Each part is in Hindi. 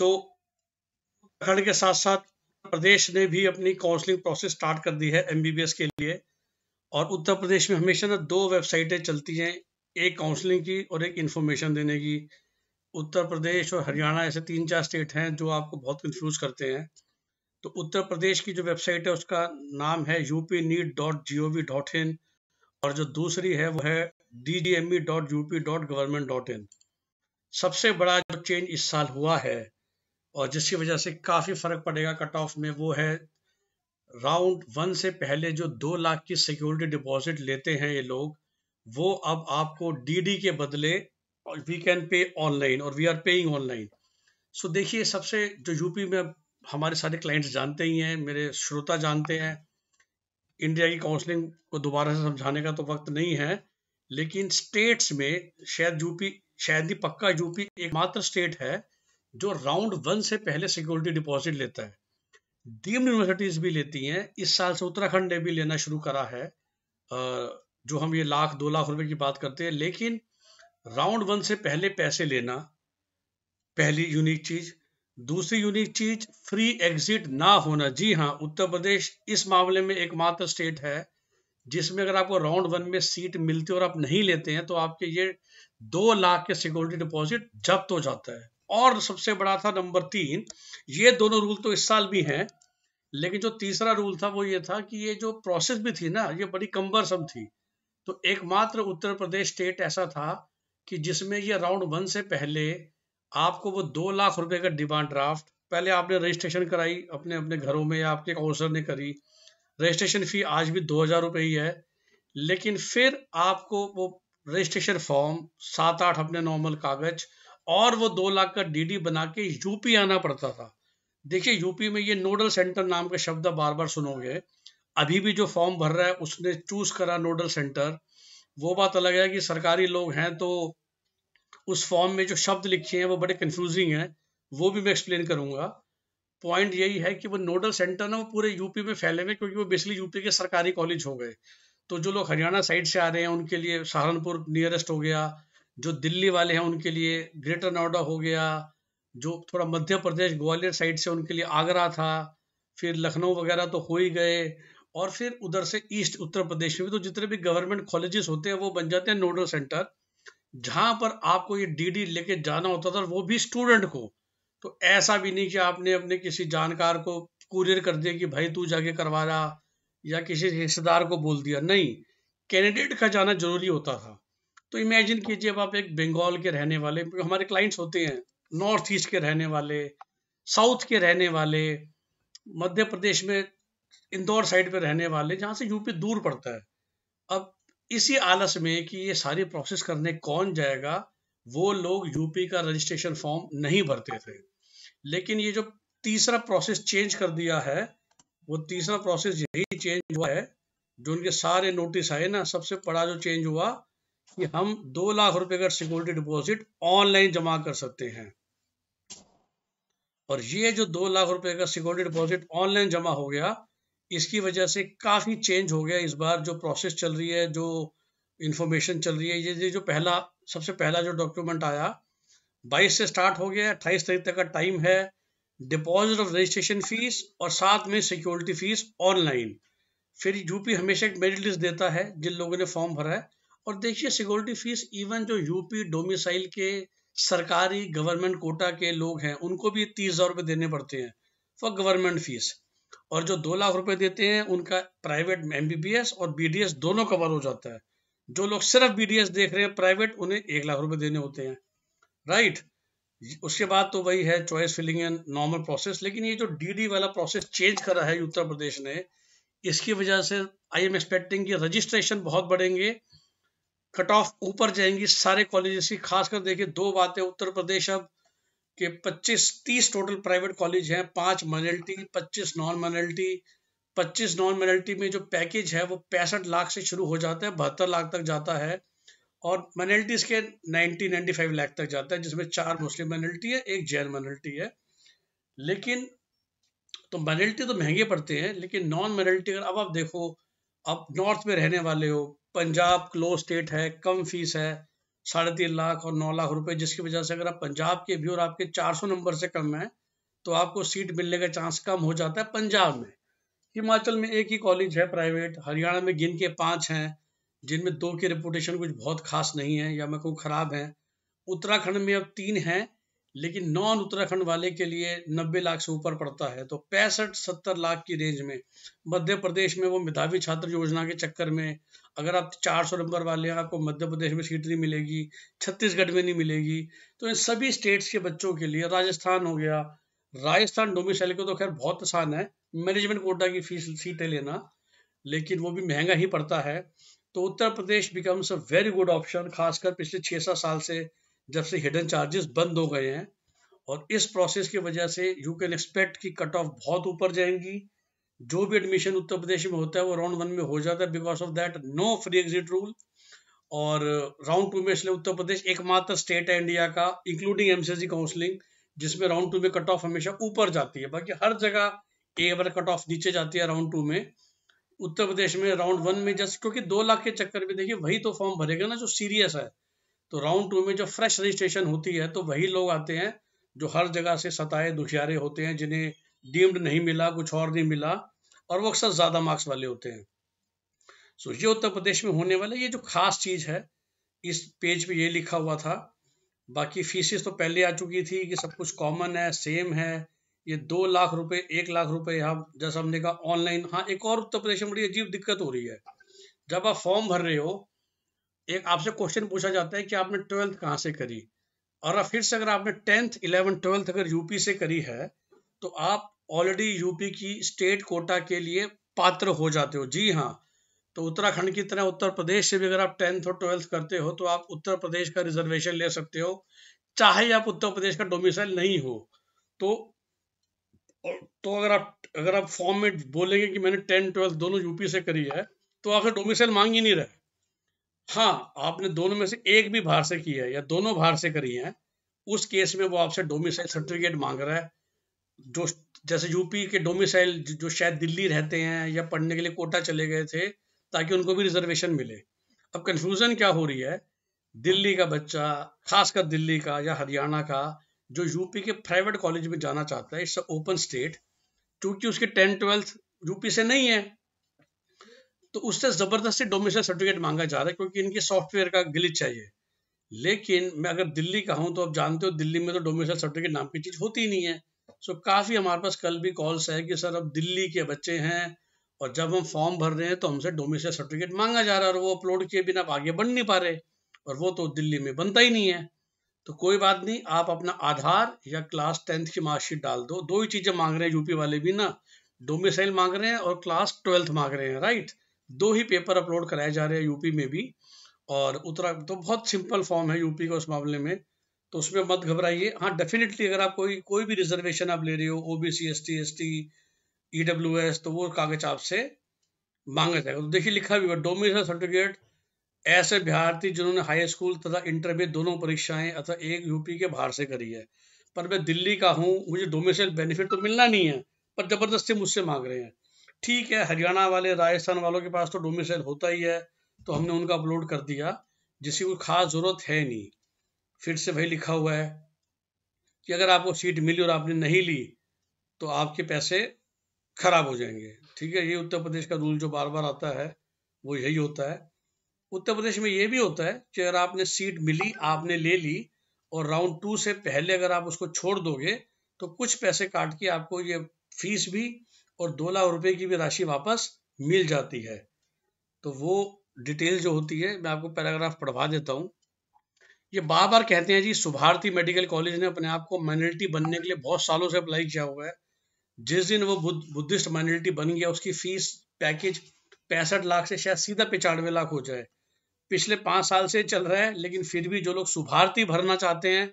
तो उत्तराखंड के साथ साथ प्रदेश ने भी अपनी काउंसलिंग प्रोसेस स्टार्ट कर दी है एम के लिए और उत्तर प्रदेश में हमेशा ना दो वेबसाइटें चलती हैं एक काउंसलिंग की और एक इन्फॉर्मेशन देने की उत्तर प्रदेश और हरियाणा ऐसे तीन चार स्टेट हैं जो आपको बहुत कंफ्यूज करते हैं तो उत्तर प्रदेश की जो वेबसाइट है उसका नाम है UP NEET dot G O V dot in और जो दूसरी है वो है D G M E dot U P dot government dot in सबसे बड़ा जो चेंज इस साल हुआ है और जिसकी वजह से काफ़ी फ़र्क पड़ेगा कट ऑफ में वो है राउंड वन से पहले जो दो लाख की सिक्योरिटी डिपॉजिट लेते हैं ये लोग वो अब आपको डीडी के बदले वी कैन पे ऑनलाइन और we are paying online so देखिए सबसे जो यूपी में हमारे सारे क्लाइंट्स जानते ही हैं मेरे श्रोता जानते हैं इंडिया की काउंसलिंग को दोबारा से समझाने का तो वक्त नहीं है लेकिन स्टेट्स में शायद यूपी शायद ही पक्का यूपी एकमात्र स्टेट है जो राउंड वन से पहले सिक्योरिटी डिपॉजिट लेता है डीम्ड यूनिवर्सिटीज भी लेती हैं इस साल से उत्तराखंड ने भी लेना शुरू करा है जो हम ये लाख दो लाख रुपए की बात करते हैं लेकिन राउंड वन से पहले पैसे लेना पहली यूनिक चीज दूसरी यूनिक चीज फ्री एग्जिट ना होना जी हाँ उत्तर प्रदेश इस मामले में एकमात्र स्टेट है जिसमें अगर आपको राउंड वन में सीट मिलती है और आप नहीं लेते हैं तो आपके ये दो लाख के सिक्योरिटी डिपॉजिट जब्त हो जाता है और सबसे बड़ा था नंबर तीन ये दोनों रूल तो इस साल भी हैं लेकिन जो तीसरा रूल था वो ये था कि ये जो प्रोसेस भी थी ना ये बड़ी कम्बरसम थी तो एकमात्र उत्तर प्रदेश स्टेट ऐसा था कि जिसमें ये राउंड वन से पहले आपको वो दो लाख रुपए का डिमांड ड्राफ्ट पहले आपने रजिस्ट्रेशन कराई अपने अपने घरों में या आपके काउंसलर ने करी रजिस्ट्रेशन फ़ी आज भी दो हज़ार रुपये ही है लेकिन फिर आपको वो रजिस्ट्रेशन फॉर्म सात आठ अपने नॉर्मल कागज़ और वो दो लाख का डीडी बना के यूपी आना पड़ता था देखिए यूपी में ये नोडल सेंटर नाम का शब्द बार बार सुनोगे अभी भी जो फॉर्म भर रहा है उसने चूज करा नोडल सेंटर वो बात अलग है कि सरकारी लोग हैं तो उस फॉर्म में जो शब्द लिखे हैं वो बड़े कंफ्यूजिंग हैं वो भी मैं एक्सप्लेन करूंगा पॉइंट यही है कि वो नोडल सेंटर ना वो पूरे यूपी में फैले हुए क्योंकि वो बेसिकली यूपी के सरकारी कॉलेज हो गए तो जो लोग हरियाणा साइड से आ रहे हैं उनके लिए सहारनपुर नियरेस्ट हो गया जो दिल्ली वाले हैं उनके लिए ग्रेटर नोएडा हो गया जो थोड़ा मध्य प्रदेश ग्वालियर साइड से उनके लिए आगरा था फिर लखनऊ वगैरह तो हो ही गए और फिर उधर से ईस्ट उत्तर प्रदेश में भी तो जितने भी गवर्नमेंट कॉलेजेस होते हैं वो बन जाते हैं नोडल सेंटर जहाँ पर आपको ये डीडी लेके जाना होता था वो भी स्टूडेंट को तो ऐसा भी नहीं कि आपने अपने किसी जानकार को कुरियर कर दिया कि भाई तू जाके करवा रहा या किसी रिश्तेदार को बोल दिया नहीं कैंडिडेट का जाना जरूरी होता था तो इमेजिन कीजिए अब आप एक बंगाल के रहने वाले हमारे क्लाइंट्स होते हैं नॉर्थ ईस्ट के रहने वाले साउथ के रहने वाले मध्य प्रदेश में इंदौर साइड पे रहने वाले जहाँ से यूपी दूर पड़ता है अब इसी आलस में कि ये सारी प्रोसेस करने कौन जाएगा वो लोग यूपी का रजिस्ट्रेशन फॉर्म नहीं भरते थे लेकिन ये जो तीसरा प्रोसेस चेंज कर दिया है वो तीसरा प्रोसेस यही चेंज हुआ है जो उनके सारे नोटिस आए ना सबसे बड़ा जो चेंज हुआ कि हम दो लाख रुपए का सिक्योरिटी डिपॉजिट ऑनलाइन जमा कर सकते हैं और ये जो दो लाख रुपए का सिक्योरिटी डिपॉजिट ऑनलाइन जमा हो गया इसकी वजह से काफ़ी चेंज हो गया इस बार जो प्रोसेस चल रही है जो इंफॉर्मेशन चल रही है ये ये जो पहला सबसे पहला जो डॉक्यूमेंट आया 22 से स्टार्ट हो गया 28 तारीख तक का टाइम है डिपॉजिट ऑफ रजिस्ट्रेशन फीस और साथ में सिक्योरिटी फीस ऑनलाइन फिर यूपी हमेशा एक मेरिट लिस्ट देता है जिन लोगों ने फॉर्म भरा है और देखिए सिक्योरिटी फीस इवन जो यूपी डोमिसाइल के सरकारी गवर्नमेंट कोटा के लोग हैं उनको भी तीस हज़ार रुपये देने पड़ते हैं फॉर गवर्नमेंट फीस और जो दो लाख रुपए देते हैं उनका प्राइवेट एम और बी दोनों कवर हो जाता है जो लोग सिर्फ बी देख रहे हैं प्राइवेट उन्हें एक लाख रुपए देने होते हैं राइट उसके बाद तो वही है choice filling and normal process लेकिन ये जो डीडी वाला प्रोसेस चेंज करा है उत्तर प्रदेश ने इसकी वजह से आई एम एक्सपेक्टिंग कि रजिस्ट्रेशन बहुत बढ़ेंगे कट ऑफ ऊपर जाएंगी सारे कॉलेजेस की खासकर देखिए दो बातें उत्तर प्रदेश अब के 25 30 टोटल प्राइवेट कॉलेज हैं पांच minority 25 non minority 25 non minority में जो पैकेज है वो पैंसठ लाख से शुरू हो जाता है बहत्तर लाख तक जाता है और माइनॉरिटीज के नाइन्टी फाइव लाख तक जाता है जिसमें चार मुस्लिम माइनॉरिटी है एक जैन माइनॉरिटी है लेकिन तो माइनॉरिटी तो महंगे पड़ते हैं लेकिन नॉन माइनॉरिटी अगर अब आप देखो आप नॉर्थ में रहने वाले हो पंजाब क्लोज स्टेट है कम फीस है साढ़े तीन लाख और नौ लाख रुपए जिसकी वजह से अगर आप पंजाब के भी और आपके सौ नंबर से कम है तो आपको सीट मिलने का चांस कम हो जाता है पंजाब में हिमाचल में एक ही कॉलेज है प्राइवेट हरियाणा में गिन के पाँच हैं जिनमें दो की रिपोटेशन कुछ बहुत खास नहीं है या मैं कहूँ खराब है उत्तराखंड में अब तीन हैं लेकिन नॉन उत्तराखंड वाले के लिए 90 लाख से ऊपर पड़ता है तो पैंसठ सत्तर लाख की रेंज में मध्य प्रदेश में वो मेधावी छात्र योजना के चक्कर में अगर आप 400 नंबर वाले हैं आपको मध्य प्रदेश में सीट नहीं मिलेगी छत्तीसगढ़ में नहीं मिलेगी तो इन सभी स्टेट्स के बच्चों के लिए राजस्थान हो गया राजस्थान डोमिसाइल को तो खैर बहुत आसान है मैनेजमेंट कोटा की फीस सीटें लेना लेकिन वो भी महंगा ही पड़ता है तो Uttar Pradesh becomes a very good option खासकर पिछले छः सात साल से जब से हिडन चार्जेस बंद हो गए हैं और इस प्रोसेस की वजह से यू कैन एक्सपेक्ट कि कट ऑफ बहुत ऊपर जाएंगी जो भी एडमिशन उत्तर प्रदेश में होता है वो राउंड वन में हो जाता है because of that no free exit rule और राउंड टू में इसलिए उत्तर प्रदेश एकमात्र स्टेट है इंडिया का इंक्लूडिंग एमसीसी काउंसलिंग जिसमें राउंड टू में कट ऑफ हमेशा ऊपर जाती है बाकी हर जगह एक बार कट ऑफ नीचे जाती है राउंड टू में उत्तर प्रदेश में राउंड वन में जस्ट क्योंकि दो लाख के चक्कर में देखिए वही तो फॉर्म भरेगा ना जो सीरियस है तो राउंड टू में जो फ्रेश रजिस्ट्रेशन होती है तो वही लोग आते हैं जो हर जगह से सताए दुखियारे होते हैं जिन्हें डीम्ड नहीं मिला कुछ और नहीं मिला और वो अक्सर ज़्यादा मार्क्स वाले होते हैं सो ये उत्तर प्रदेश में होने वाला ये जो खास चीज़ है इस पेज पे ये लिखा हुआ था बाकी फीसिस तो पहले आ चुकी थी कि सब कुछ कॉमन है सेम है ये दो लाख रुपए एक लाख रुपए यहाँ जैसा हमने कहा ऑनलाइन हाँ एक और उत्तर प्रदेश में बड़ी अजीब दिक्कत हो रही है जब आप फॉर्म भर रहे हो एक आपसे क्वेश्चन पूछा जाता है कि आपने ट्वेल्थ कहाँ से करी और फिर से अगर आपने टेंथ इलेवन ट्वेल्थ अगर यूपी से करी है तो आप ऑलरेडी यूपी की स्टेट कोटा के लिए पात्र हो जाते हो जी हाँ तो उत्तराखंड की तरह उत्तर प्रदेश से भी अगर आप टेंथ और ट्वेल्थ करते हो तो आप उत्तर प्रदेश का रिजर्वेशन ले सकते हो चाहे आप उत्तर प्रदेश का डोमिसाइल नहीं हो तो तो अगर आप अगर आप फॉर्म में बोलेंगे कि मैंने टेंथ ट्वेल्थ दोनों यूपी से करी है तो आपसे डोमिसाइल मांग ही नहीं रहे हाँ आपने दोनों में से एक भी बाहर से की है या दोनों बाहर से करी है उस केस में वो आपसे डोमिसाइल सर्टिफिकेट मांग रहा है जो जैसे यूपी के डोमिसाइल जो शायद दिल्ली रहते हैं या पढ़ने के लिए कोटा चले गए थे ताकि उनको भी रिजर्वेशन मिले अब कन्फ्यूज़न क्या हो रही है दिल्ली का बच्चा खासकर दिल्ली का या हरियाणा का जो यूपी के प्राइवेट कॉलेज में जाना चाहता है इट्स ओपन स्टेट क्योंकि उसके टेंथ ट्वेल्थ यूपी से नहीं है तो उससे ज़बरदस्ती डोमिसाइल सर्टिफिकेट मांगा जा रहा है क्योंकि इनके सॉफ्टवेयर का गिलिच चाहिए लेकिन मैं अगर दिल्ली का हूँ तो आप जानते हो दिल्ली में तो डोमिसाइल सर्टिफिकेट नाम की चीज़ होती ही नहीं है सो काफ़ी हमारे पास कल भी कॉल्स है कि सर अब दिल्ली के बच्चे हैं और जब हम फॉर्म भर रहे हैं तो हमसे डोमिसाइल सर्टिफिकेट मांगा जा रहा है और वो अपलोड किए बिना आप आगे बढ़ नहीं पा रहे और वो तो दिल्ली में बनता ही नहीं है तो कोई बात नहीं आप अपना आधार या क्लास टेंथ की मार्कशीट डाल दो दो ही चीज़ें मांग रहे हैं यूपी वाले भी ना डोमिसाइल मांग रहे हैं और क्लास ट्वेल्थ मांग रहे हैं राइट दो ही पेपर अपलोड कराए जा रहे हैं यूपी में भी और उत्तरा तो बहुत सिंपल फॉर्म है यूपी का उस मामले में तो उसमें मत घबराइए हाँ डेफिनेटली अगर आप कोई कोई भी रिजर्वेशन आप ले रहे हो O B C S T S T E W S तो वो कागज आपसे मांगा जाएगा तो देखिए लिखा भी हुआ डोमिसल सर्टिफिकेट ऐसे अभ्यार्थी जिन्होंने हाई स्कूल तथा इंटर में दोनों परीक्षाएं अथवा एक यूपी के बाहर से करी है पर मैं दिल्ली का हूँ मुझे डोमिसल बेनिफिट तो मिलना नहीं है पर ज़बरदस्ती मुझसे मांग रहे हैं ठीक है हरियाणा वाले राजस्थान वालों के पास तो डोमिसल होता ही है तो हमने उनका अपलोड कर दिया जिसकी कोई खास ज़रूरत है नहीं फिर से वही लिखा हुआ है कि अगर आपको सीट मिली और आपने नहीं ली तो आपके पैसे खराब हो जाएंगे ठीक है ये उत्तर प्रदेश का रूल जो बार बार आता है वो यही होता है उत्तर प्रदेश में ये भी होता है कि अगर आपने सीट मिली आपने ले ली और राउंड टू से पहले अगर आप उसको छोड़ दोगे तो कुछ पैसे काट के आपको ये फीस भी और दो लाख रुपए की भी राशि वापस मिल जाती है तो वो डिटेल जो होती है मैं आपको पैराग्राफ पढ़वा देता हूँ ये बार बार कहते हैं जी सुभारती मेडिकल कॉलेज ने अपने आप को माइनॉरिटी बनने के लिए बहुत सालों से अप्लाई किया हुआ है जिस दिन वो बुद्ध बुद्धिस्ट माइनॉरिटी बन गया उसकी फीस पैकेज पैंसठ लाख से शायद सीधा पिचानवे लाख हो जाए पिछले पाँच साल से चल रहा है लेकिन फिर भी जो लोग सुभारती भरना चाहते हैं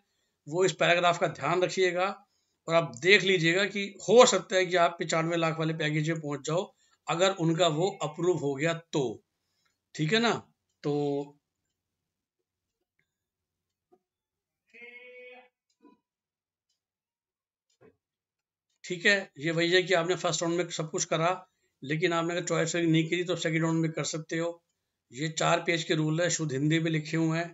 वो इस पैराग्राफ का ध्यान रखिएगा और आप देख लीजिएगा कि हो सकता है कि आप पिचानवे लाख वाले पैकेज में पहुंच जाओ अगर उनका वो अप्रूव हो गया तो ठीक है ना तो ठीक है ये वही है कि आपने फर्स्ट राउंड में सब कुछ करा लेकिन आपने अगर चॉइस नहीं करी तो सेकेंड राउंड में कर सकते हो ये चार पेज के रूल है शुद्ध हिंदी में लिखे हुए हैं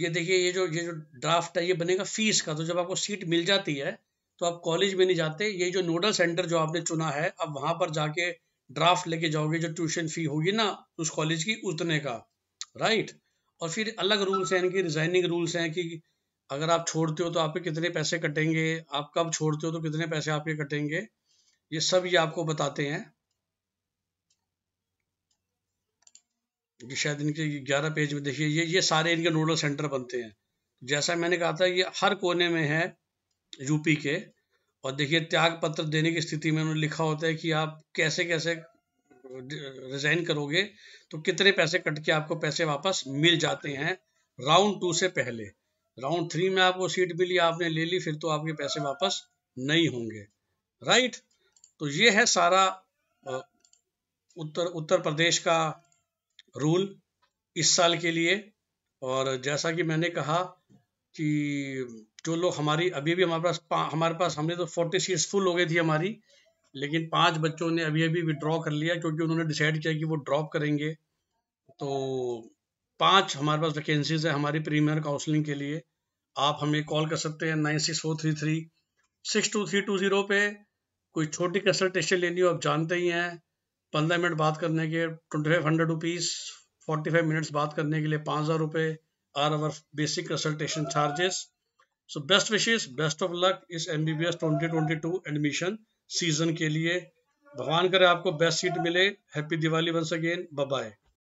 ये देखिए ये जो ये जो ड्राफ्ट है ये बनेगा फीस का तो जब आपको सीट मिल जाती है तो आप कॉलेज में नहीं जाते ये जो नोडल सेंटर जो आपने चुना है आप वहां पर जाके ड्राफ्ट लेके जाओगे जो ट्यूशन फी होगी ना उस कॉलेज की उतने का राइट और फिर अलग रूल्स हैं इनकी रिजाइनिंग रूल्स हैं कि अगर आप छोड़ते हो तो आपके कितने पैसे कटेंगे आप कब छोड़ते हो तो कितने पैसे आपके कटेंगे ये सब ये आपको बताते हैं ये शायद इनके ग्यारह पेज में देखिए ये ये सारे इनके नोडल सेंटर बनते हैं जैसा मैंने कहा था ये हर कोने में है यूपी के और देखिए त्याग पत्र देने की स्थिति में उन्होंने लिखा होता है कि आप कैसे कैसे रिजाइन करोगे तो कितने पैसे कट के आपको पैसे वापस मिल जाते हैं राउंड टू से पहले राउंड थ्री में आपको सीट मिली आपने ले ली फिर तो आपके पैसे वापस नहीं होंगे राइट तो ये है सारा उत्तर उत्तर प्रदेश का रूल इस साल के लिए और जैसा कि मैंने कहा कि जो लोग हमारी अभी भी हमारे पास हमारे पास हमने तो फोर्टी सीट्स फुल हो गई थी हमारी लेकिन पांच बच्चों ने अभी अभी विड्रॉ कर लिया क्योंकि उन्होंने डिसाइड किया कि वो ड्रॉप करेंगे तो पांच हमारे पास वैकेंसीज है हमारी प्रीमियर काउंसलिंग के लिए आप हमें कॉल कर सकते हैं nine six four three three six two three two zero पे कोई छोटी कंसल्टेशन लेनी हो आप जानते ही हैं पंद्रह मिनट बात करने के twenty five hundred rupees forty five minutes बात करने के लिए पाँच हज़ार रुपये per hour basic consultation charges so best wishes best of luck इस M B B S twenty twenty two admission season के लिए भगवान करे आपको बेस्ट सीट मिले happy Diwali once again bye